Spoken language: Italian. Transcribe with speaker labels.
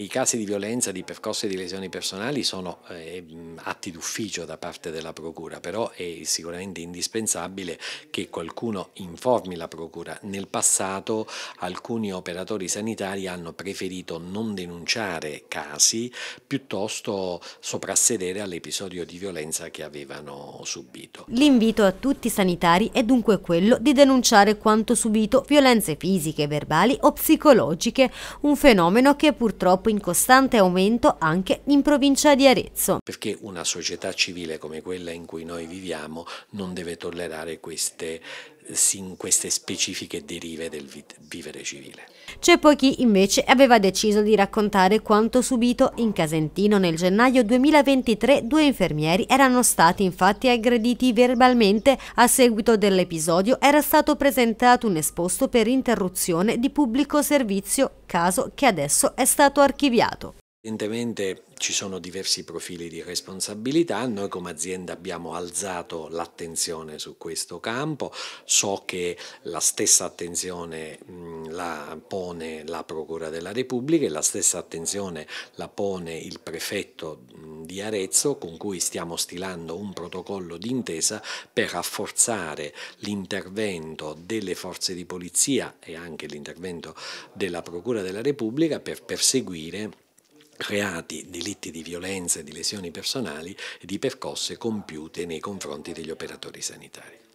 Speaker 1: I casi di violenza, di percosse e di lesioni personali sono eh, atti d'ufficio da parte della Procura, però è sicuramente indispensabile che qualcuno informi la Procura. Nel passato alcuni operatori sanitari hanno preferito non denunciare casi piuttosto soprassedere all'episodio di violenza che avevano subito.
Speaker 2: L'invito a tutti i sanitari è dunque quello di denunciare quanto subito violenze fisiche, verbali o psicologiche, un fenomeno che purtroppo purtroppo in costante aumento anche in provincia di Arezzo.
Speaker 1: Perché una società civile come quella in cui noi viviamo non deve tollerare queste in queste specifiche derive del vivere civile.
Speaker 2: C'è poi chi invece aveva deciso di raccontare quanto subito in Casentino nel gennaio 2023 due infermieri erano stati infatti aggrediti verbalmente a seguito dell'episodio era stato presentato un esposto per interruzione di pubblico servizio caso che adesso è stato archiviato.
Speaker 1: Evidentemente ci sono diversi profili di responsabilità, noi come azienda abbiamo alzato l'attenzione su questo campo, so che la stessa attenzione la pone la Procura della Repubblica e la stessa attenzione la pone il prefetto di Arezzo con cui stiamo stilando un protocollo d'intesa per rafforzare l'intervento delle forze di polizia e anche l'intervento della Procura della Repubblica per perseguire reati, delitti di violenza, di lesioni personali e di percosse compiute nei confronti degli operatori sanitari.